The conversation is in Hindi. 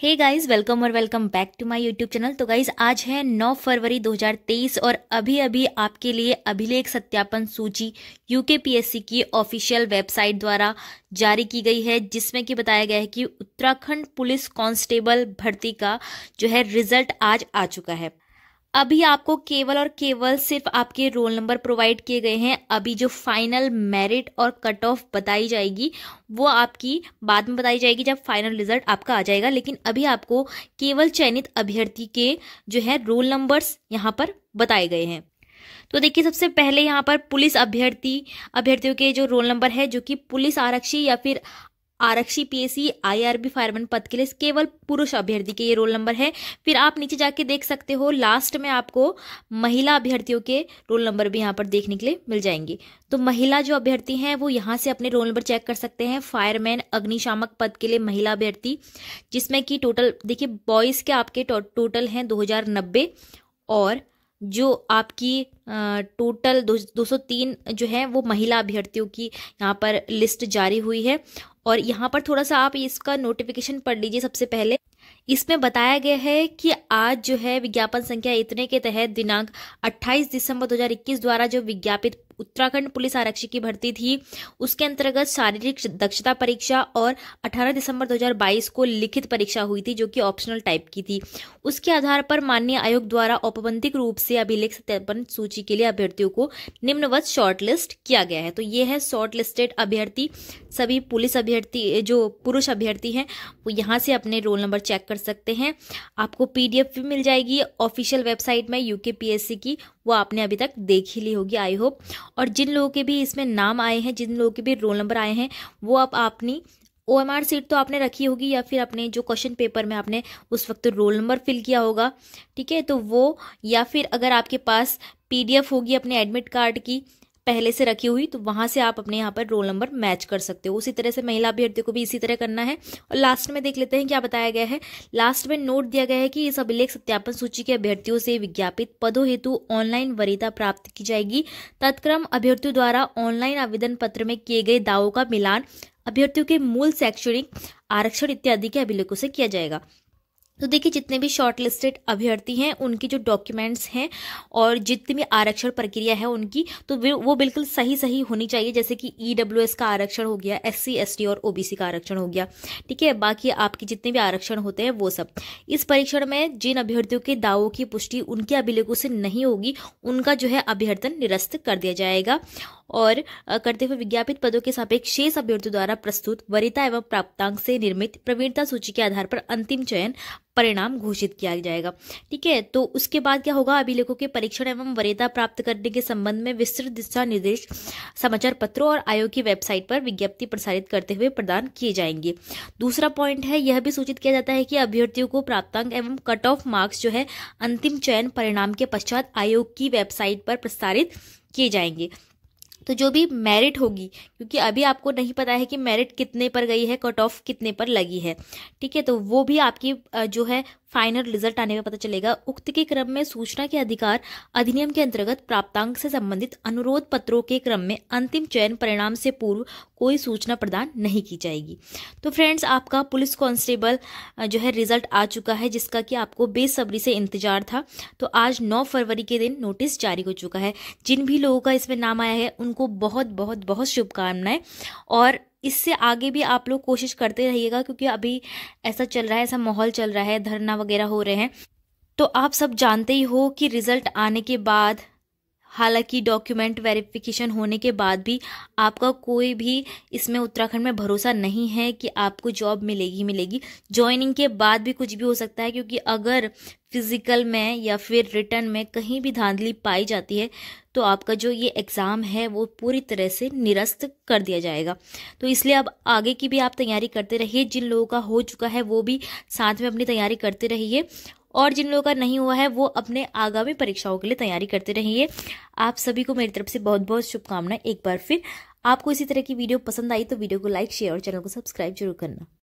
हे गाइस वेलकम और welcome back to my YouTube channel तो गाइस आज है 9 फरवरी 2023 और अभी अभी आपके लिए अभिलेख सत्यापन सूची यूके पीएससी की ऑफिशियल वेबसाइट द्वारा जारी की गई है जिसमें कि बताया गया है कि उत्तराखंड पुलिस कांस्टेबल भर्ती का जो है रिजल्ट आज आ चुका है अभी आपको केवल और केवल सिर्फ आपके रोल नंबर प्रोवाइड किए गए हैं अभी जो फाइनल मेरिट और कट ऑफ बताई जाएगी वो आपकी बाद में बताई जाएगी जब फाइनल रिजल्ट आपका आ जाएगा लेकिन अभी आपको केवल चयनित अभ्यर्थी के जो है रोल नंबर्स यहाँ पर बताए गए हैं तो देखिए सबसे पहले यहाँ पर पुलिस अभ्यर्थी अभ्यर्थियों के जो रोल नंबर है जो कि पुलिस आरक्षी या फिर आरक्षी पीएससी आईआरबी फायरमैन पद के लिए केवल पुरुष अभ्यर्थी के ये रोल नंबर है फिर आप नीचे जाके देख सकते हो लास्ट में आपको महिला अभ्यर्थियों के रोल नंबर भी यहाँ पर देखने के लिए मिल जाएंगे तो महिला जो अभ्यर्थी हैं वो यहाँ से अपने रोल नंबर चेक कर सकते हैं फायरमैन अग्निशामक पद के लिए महिला अभ्यर्थी जिसमें कि टोटल देखिए बॉयज़ के आपके टो, टोटल हैं दो और जो आपकी टोटल दो, 203 जो है वो महिला अभ्यर्थियों की यहाँ पर लिस्ट जारी हुई है और यहाँ पर थोड़ा सा आप इसका नोटिफिकेशन पढ़ लीजिए सबसे पहले इसमें बताया गया है कि आज जो है विज्ञापन संख्या इतने के तहत दिनांक 28 दिसंबर 2021 द्वारा जो विज्ञापित उत्तराखंड पुलिस आरक्षी की भर्ती थी उसके अंतर्गत शारीरिक दक्षता परीक्षा और 18 दिसंबर 2022 को लिखित परीक्षा हुई थी जो कि ऑप्शनल टाइप की थी उसके आधार पर माननीय आयोग द्वारा औपबंधिक रूप से अभिलेख सत्यापन सूची के लिए अभ्यर्थियों को निम्नवत शॉर्टलिस्ट किया गया है तो ये है शॉर्टलिस्टेड अभ्यर्थी सभी पुलिस अभ्यर्थी जो पुरुष अभ्यर्थी हैं वो यहाँ से अपने रोल नंबर चेक कर सकते हैं आपको पीडीएफ भी मिल जाएगी ऑफिशियल वेबसाइट में यूके पीएससी की वो आपने अभी तक देख ही ली होगी आई होप और जिन लोगों के भी इसमें नाम आए हैं जिन लोगों के भी रोल नंबर आए हैं वो आप अपनी ओ एम आर सीट तो आपने रखी होगी या फिर अपने जो क्वेश्चन पेपर में आपने उस वक्त रोल नंबर फिल किया होगा ठीक है तो वो या फिर अगर आपके पास पी डी एफ होगी अपने एडमिट कार्ड की पहले से रखी हुई तो वहां से आप अपने यहाँ पर रोल नंबर मैच कर सकते हो उसी तरह से महिला अभ्यर्थियों को भी इसी तरह करना है और लास्ट में देख लेते हैं क्या बताया गया है लास्ट में नोट दिया गया है कि इस अभिलेख सत्यापन सूची के अभ्यर्थियों से विज्ञापित पदों हेतु ऑनलाइन वरीता प्राप्त की जाएगी तत्क्रम अभ्यर्थियों द्वारा ऑनलाइन आवेदन पत्र में किए गए दावों का मिलान अभ्यर्थियों के मूल शैक्षणिक आरक्षण इत्यादि के अभिलेखों से किया जाएगा तो देखिए जितने भी शॉर्ट लिस्टेड अभ्यर्थी हैं उनकी जो डॉक्यूमेंट्स हैं और जितनी भी आरक्षण प्रक्रिया है उनकी तो वो बिल्कुल सही सही होनी चाहिए जैसे कि ई e का आरक्षण हो गया एस सी और ओ का आरक्षण हो गया ठीक है बाकी आपके जितने भी आरक्षण होते हैं वो सब इस परीक्षण में जिन अभ्यर्थियों के दावों की पुष्टि उनके अभिलेखों से नहीं होगी उनका जो है अभ्यर्थन निरस्त कर दिया जाएगा और करते हुए विज्ञापित पदों के सापेक्ष शेष अभ्यर्थियों द्वारा प्रस्तुत वरिता एवं प्राप्तांक से निर्मित प्रवीणता सूची के आधार पर अंतिम चयन परिणाम घोषित किया जाएगा ठीक है तो उसके बाद क्या होगा अभिलेखों के परीक्षण एवं वरीयता प्राप्त करने के संबंध में विस्तृत दिशा निर्देश समाचार पत्रों और आयोग की वेबसाइट पर विज्ञप्ति प्रसारित करते हुए प्रदान किए जाएंगे दूसरा पॉइंट है यह भी सूचित किया जाता है कि अभ्यर्थियों को प्राप्तांक एवं कट ऑफ मार्क्स जो है अंतिम चयन परिणाम के पश्चात आयोग की वेबसाइट पर प्रसारित किए जाएंगे तो जो भी मेरिट होगी क्योंकि अभी आपको नहीं पता है कि मेरिट कितने पर गई है कट ऑफ कितने पर लगी है ठीक है तो वो भी आपकी जो है फाइनल रिजल्ट आने में पता चलेगा उक्त के क्रम में सूचना के अधिकार अधिनियम के अंतर्गत प्राप्तांक से संबंधित अनुरोध पत्रों के क्रम में अंतिम चयन परिणाम से पूर्व कोई सूचना प्रदान नहीं की जाएगी तो फ्रेंड्स आपका पुलिस कांस्टेबल जो है रिजल्ट आ चुका है जिसका कि आपको बेसब्री से इंतजार था तो आज नौ फरवरी के दिन नोटिस जारी हो चुका है जिन भी लोगों का इसमें नाम आया है उन उनको बहुत बहुत बहुत शुभकामनाएं और इससे आगे भी आप लोग कोशिश करते रहिएगा क्योंकि अभी ऐसा चल रहा है ऐसा माहौल चल रहा है धरना वगैरह हो रहे हैं तो आप सब जानते ही हो कि रिजल्ट आने के बाद हालांकि डॉक्यूमेंट वेरिफिकेशन होने के बाद भी आपका कोई भी इसमें उत्तराखंड में भरोसा नहीं है कि आपको जॉब मिलेगी मिलेगी ज्वाइनिंग के बाद भी कुछ भी हो सकता है क्योंकि अगर फिजिकल में या फिर रिटर्न में कहीं भी धांधली पाई जाती है तो आपका जो ये एग्ज़ाम है वो पूरी तरह से निरस्त कर दिया जाएगा तो इसलिए अब आगे की भी आप तैयारी करते रहिए जिन लोगों का हो चुका है वो भी साथ में अपनी तैयारी करते रहिए और जिन लोगों का नहीं हुआ है वो अपने आगामी परीक्षाओं के लिए तैयारी करते रहिए आप सभी को मेरी तरफ से बहुत बहुत शुभकामनाएं एक बार फिर आपको इसी तरह की वीडियो पसंद आई तो वीडियो को लाइक शेयर और चैनल को सब्सक्राइब जरूर करना